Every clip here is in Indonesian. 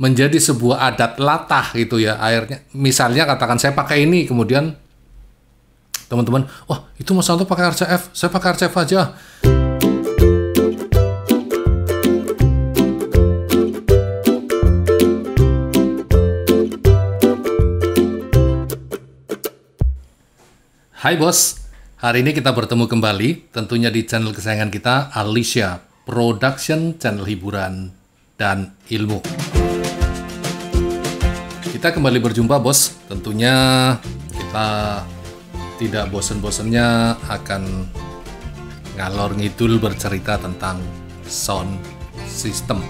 menjadi sebuah adat latah gitu ya airnya misalnya katakan saya pakai ini kemudian teman-teman wah itu Mas tuh pakai RCF saya pakai RCF aja Hai bos, hari ini kita bertemu kembali tentunya di channel kesayangan kita Alicia Production Channel Hiburan dan Ilmu. Kita kembali berjumpa bos. Tentunya kita tidak bosen bosannya akan ngalor ngidul bercerita tentang sound system.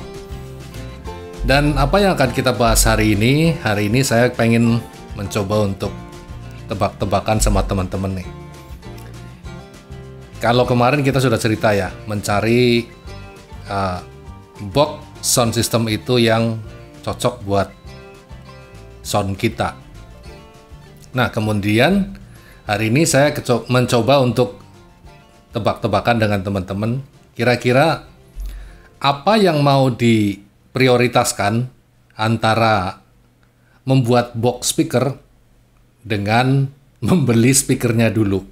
Dan apa yang akan kita bahas hari ini? Hari ini saya pengen mencoba untuk tebak-tebakan sama teman-teman nih. Kalau kemarin kita sudah cerita ya, mencari uh, eh, box sound system itu yang cocok buat sound kita. Nah, kemudian hari ini saya mencoba untuk tebak-tebakan dengan teman-teman kira-kira apa yang mau diprioritaskan antara membuat box speaker dengan membeli speakernya dulu.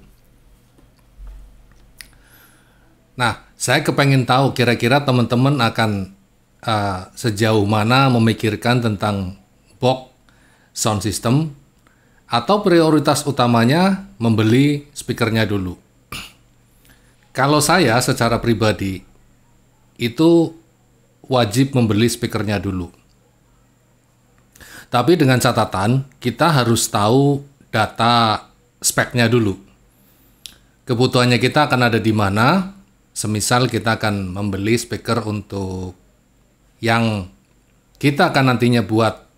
Nah, saya kepengen tahu kira-kira teman-teman akan uh, sejauh mana memikirkan tentang box sound system, atau prioritas utamanya membeli speakernya dulu. Kalau saya secara pribadi, itu wajib membeli speakernya dulu. Tapi dengan catatan, kita harus tahu data speknya dulu. Kebutuhannya kita akan ada di mana, semisal kita akan membeli speaker untuk yang kita akan nantinya buat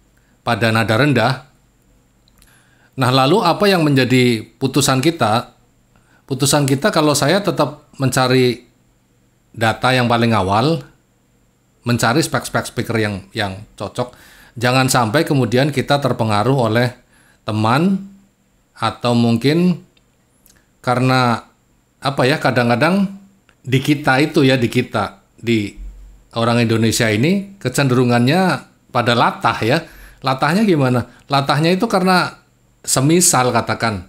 pada nada rendah. Nah, lalu apa yang menjadi putusan kita? Putusan kita kalau saya tetap mencari data yang paling awal, mencari spek-spek speaker yang yang cocok. Jangan sampai kemudian kita terpengaruh oleh teman atau mungkin karena apa ya kadang-kadang di kita itu ya di kita di orang Indonesia ini kecenderungannya pada latah ya Latahnya gimana? Latahnya itu karena semisal katakan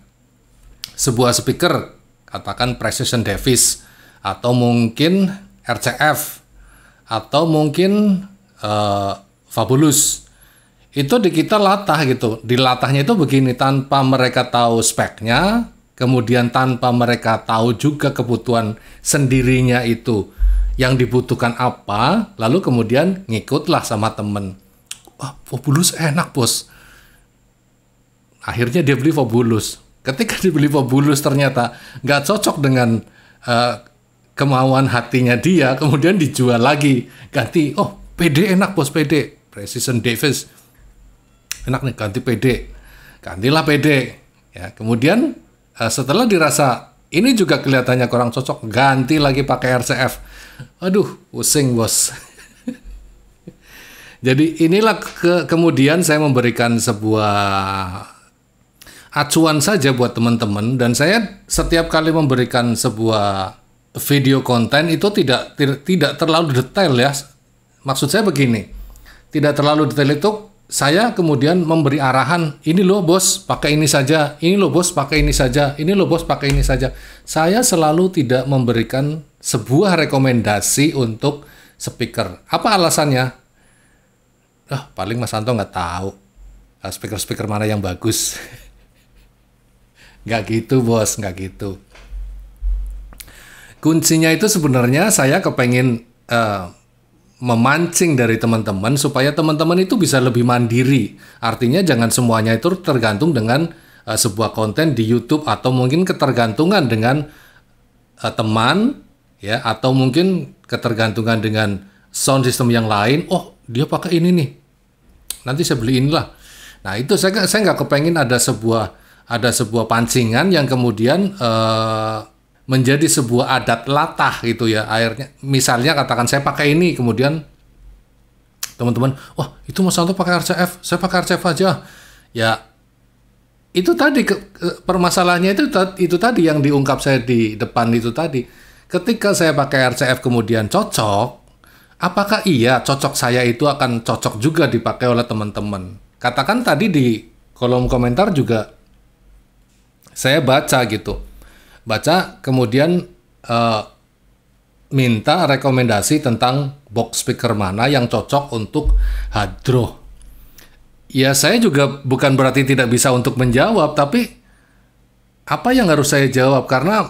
sebuah speaker katakan Precision Davis atau mungkin RCF atau mungkin uh, Fabulous itu di kita latah gitu di latahnya itu begini tanpa mereka tahu speknya kemudian tanpa mereka tahu juga kebutuhan sendirinya itu yang dibutuhkan apa lalu kemudian ngikutlah sama temen Oh ah, Populus enak bos akhirnya dia beli fobulus. ketika beli fobulus ternyata nggak cocok dengan uh, kemauan hatinya dia kemudian dijual lagi ganti oh PD enak bos PD Precision Davis enak nih ganti PD gantilah PD ya kemudian uh, setelah dirasa ini juga kelihatannya kurang cocok ganti lagi pakai RCF aduh pusing bos Jadi inilah ke kemudian saya memberikan sebuah acuan saja buat teman-teman dan saya setiap kali memberikan sebuah video konten itu tidak tidak terlalu detail ya. Maksud saya begini. Tidak terlalu detail itu saya kemudian memberi arahan, ini loh bos, pakai ini saja, ini loh bos, pakai ini saja, ini loh bos, pakai ini saja. Saya selalu tidak memberikan sebuah rekomendasi untuk speaker. Apa alasannya? ah paling Mas Anto nggak tahu eh, speaker-speaker mana yang bagus nggak gitu bos nggak gitu kuncinya itu sebenarnya saya kepengen uh, memancing dari teman-teman supaya teman-teman itu bisa lebih mandiri artinya jangan semuanya itu tergantung dengan uh, sebuah konten di YouTube atau mungkin ketergantungan dengan uh, teman ya atau mungkin ketergantungan dengan sound system yang lain oh dia pakai ini nih nanti saya beliin lah nah itu saya saya nggak kepengen ada sebuah ada sebuah pancingan yang kemudian uh, menjadi sebuah adat latah gitu ya airnya misalnya katakan saya pakai ini kemudian teman-teman wah itu Mas Santo pakai RCF saya pakai RCF aja ya itu tadi ke, permasalahannya itu itu tadi yang diungkap saya di depan itu tadi ketika saya pakai RCF kemudian cocok apakah iya cocok saya itu akan cocok juga dipakai oleh teman-teman? Katakan tadi di kolom komentar juga saya baca gitu. Baca kemudian uh, minta rekomendasi tentang box speaker mana yang cocok untuk hadroh. Ya saya juga bukan berarti tidak bisa untuk menjawab, tapi apa yang harus saya jawab? Karena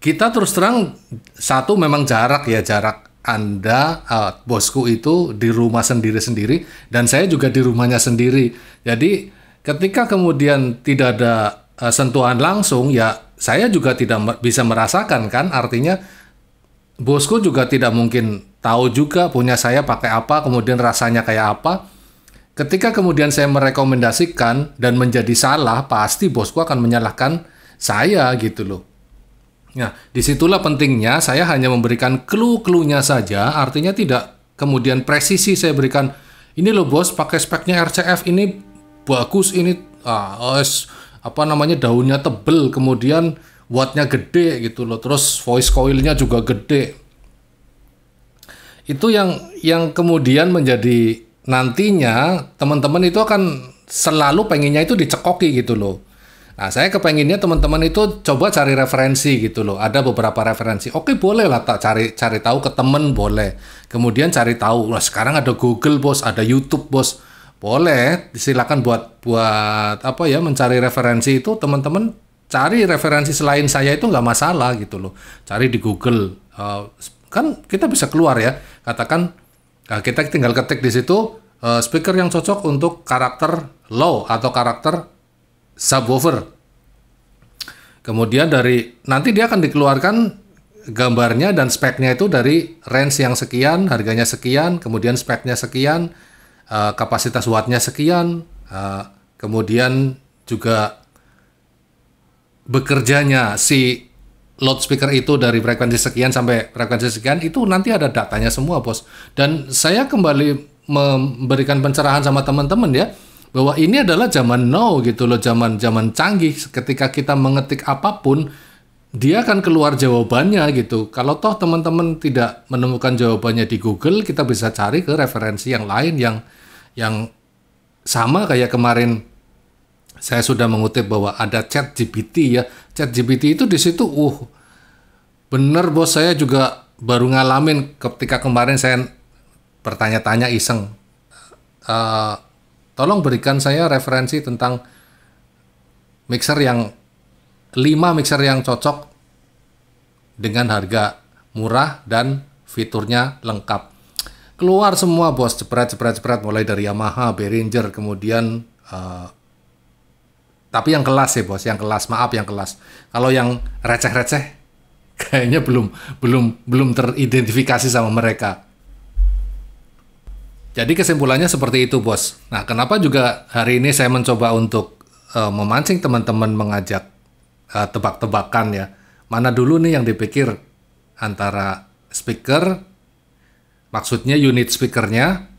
kita terus terang, satu memang jarak ya jarak anda, uh, bosku itu di rumah sendiri-sendiri, dan saya juga di rumahnya sendiri. Jadi, ketika kemudian tidak ada uh, sentuhan langsung, ya saya juga tidak mer bisa merasakan kan, artinya bosku juga tidak mungkin tahu juga punya saya pakai apa, kemudian rasanya kayak apa. Ketika kemudian saya merekomendasikan dan menjadi salah, pasti bosku akan menyalahkan saya gitu loh. Nah, disitulah pentingnya saya hanya memberikan clue-cluenya saja, artinya tidak kemudian presisi saya berikan, ini loh bos pakai speknya RCF ini bagus, ini ah, os, apa namanya daunnya tebel, kemudian wattnya gede gitu loh, terus voice coilnya juga gede. Itu yang yang kemudian menjadi nantinya teman-teman itu akan selalu pengennya itu dicekoki gitu loh Nah, saya kepenginnya teman-teman itu coba cari referensi gitu loh. Ada beberapa referensi. Oke, boleh lah tak cari cari tahu ke temen boleh. Kemudian cari tahu, lah sekarang ada Google Bos, ada YouTube Bos. Boleh, silakan buat buat apa ya mencari referensi itu teman-teman cari referensi selain saya itu nggak masalah gitu loh. Cari di Google. Uh, kan kita bisa keluar ya. Katakan nah kita tinggal ketik di situ uh, speaker yang cocok untuk karakter low atau karakter subwoofer. Kemudian dari nanti dia akan dikeluarkan gambarnya dan speknya itu dari range yang sekian, harganya sekian, kemudian speknya sekian, uh, kapasitas wattnya sekian, eh, kemudian juga bekerjanya si loudspeaker itu dari frekuensi sekian sampai frekuensi sekian itu nanti ada datanya semua bos. Dan saya kembali memberikan pencerahan sama teman-teman ya bahwa ini adalah zaman now gitu loh, zaman zaman canggih. Ketika kita mengetik apapun, dia akan keluar jawabannya gitu. Kalau toh teman-teman tidak menemukan jawabannya di Google, kita bisa cari ke referensi yang lain yang yang sama kayak kemarin saya sudah mengutip bahwa ada chat GPT ya. Chat GPT itu di situ uh bener bos saya juga baru ngalamin ketika kemarin saya bertanya-tanya iseng uh, Tolong berikan saya referensi tentang mixer yang 5 mixer yang cocok dengan harga murah dan fiturnya lengkap. Keluar semua bos, jepret jepret jepret mulai dari Yamaha, Behringer, kemudian uh, tapi yang kelas ya bos, yang kelas maaf yang kelas. Kalau yang receh-receh kayaknya belum belum belum teridentifikasi sama mereka. Jadi kesimpulannya seperti itu, Bos. Nah, kenapa juga hari ini saya mencoba untuk uh, memancing teman-teman mengajak uh, tebak-tebakan ya. Mana dulu nih yang dipikir antara speaker maksudnya unit speakernya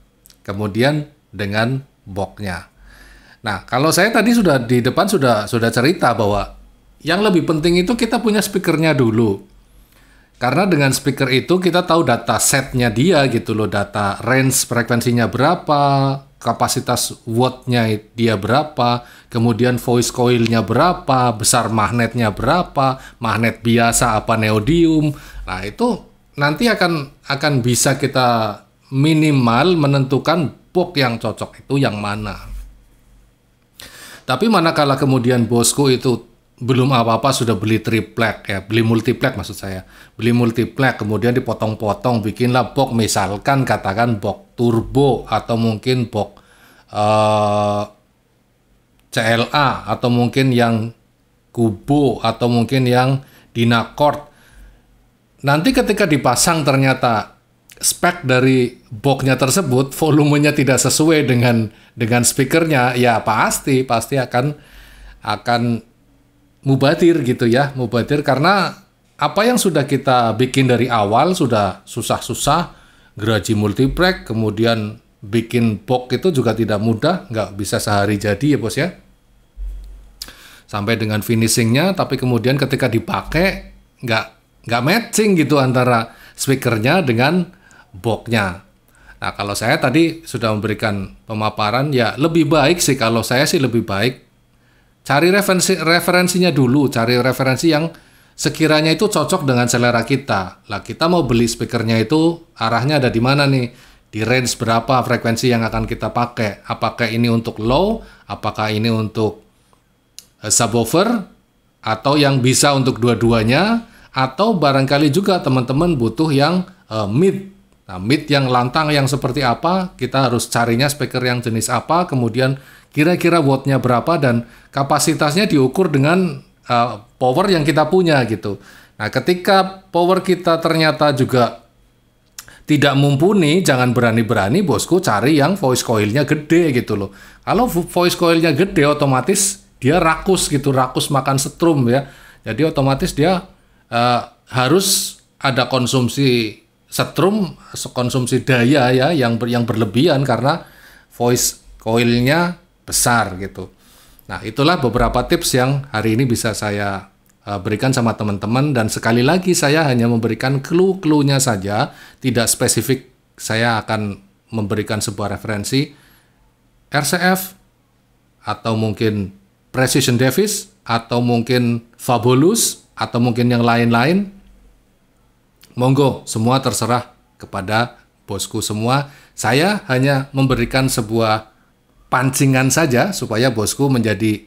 kemudian dengan boxnya. Nah, kalau saya tadi sudah di depan sudah sudah cerita bahwa yang lebih penting itu kita punya speakernya dulu. Karena dengan speaker itu kita tahu data setnya dia gitu loh, data range frekuensinya berapa, kapasitas wattnya dia berapa, kemudian voice coilnya berapa, besar magnetnya berapa, magnet biasa apa neodium. Nah itu nanti akan akan bisa kita minimal menentukan box yang cocok itu yang mana. Tapi manakala kemudian bosku itu belum apa-apa sudah beli triplek ya, beli multiplek maksud saya. Beli multiplek kemudian dipotong-potong bikinlah box misalkan katakan box turbo atau mungkin box uh, eh, CLA atau mungkin yang kubo atau mungkin yang dinacord. Nanti ketika dipasang ternyata spek dari boxnya tersebut volumenya tidak sesuai dengan dengan speakernya, ya pasti pasti akan akan mubadir gitu ya, mubadir karena apa yang sudah kita bikin dari awal sudah susah-susah, graji multiplek, kemudian bikin box itu juga tidak mudah, nggak bisa sehari jadi ya bos ya. Sampai dengan finishingnya, tapi kemudian ketika dipakai nggak nggak matching gitu antara speakernya dengan boxnya. Nah kalau saya tadi sudah memberikan pemaparan ya lebih baik sih kalau saya sih lebih baik Cari referensi referensinya dulu, cari referensi yang sekiranya itu cocok dengan selera kita. Lah kita mau beli speakernya itu arahnya ada di mana nih? Di range berapa frekuensi yang akan kita pakai? Apakah ini untuk low? Apakah ini untuk eh, subwoofer? Atau yang bisa untuk dua-duanya? Atau barangkali juga teman-teman butuh yang uh, mid. Nah, mid yang lantang yang seperti apa? Kita harus carinya speaker yang jenis apa, kemudian kira-kira wattnya berapa dan kapasitasnya diukur dengan uh, power yang kita punya gitu. Nah, ketika power kita ternyata juga tidak mumpuni, jangan berani-berani bosku cari yang voice coilnya gede gitu loh. Kalau voice coilnya gede, otomatis dia rakus gitu, rakus makan setrum ya. Jadi otomatis dia uh, harus ada konsumsi setrum, konsumsi daya ya yang ber, yang berlebihan karena voice coilnya besar gitu. Nah, itulah beberapa tips yang hari ini bisa saya eh, berikan sama teman-teman dan sekali lagi saya hanya memberikan clue-cluenya saja, tidak spesifik saya akan memberikan sebuah referensi RCF atau mungkin Precision Davis atau mungkin Fabulous atau mungkin yang lain-lain. Monggo, semua terserah kepada bosku semua. Saya hanya memberikan sebuah pancingan saja supaya bosku menjadi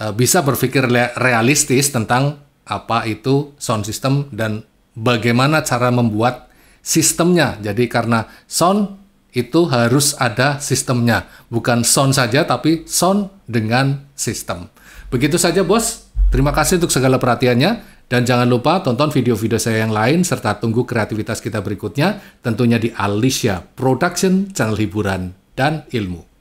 uh, bisa berpikir realistis tentang apa itu sound system dan bagaimana cara membuat sistemnya. Jadi karena sound itu harus ada sistemnya, bukan sound saja tapi sound dengan sistem. Begitu saja bos. Terima kasih untuk segala perhatiannya. Dan jangan lupa tonton video-video saya yang lain serta tunggu kreativitas kita berikutnya tentunya di Alicia Production, channel hiburan dan ilmu.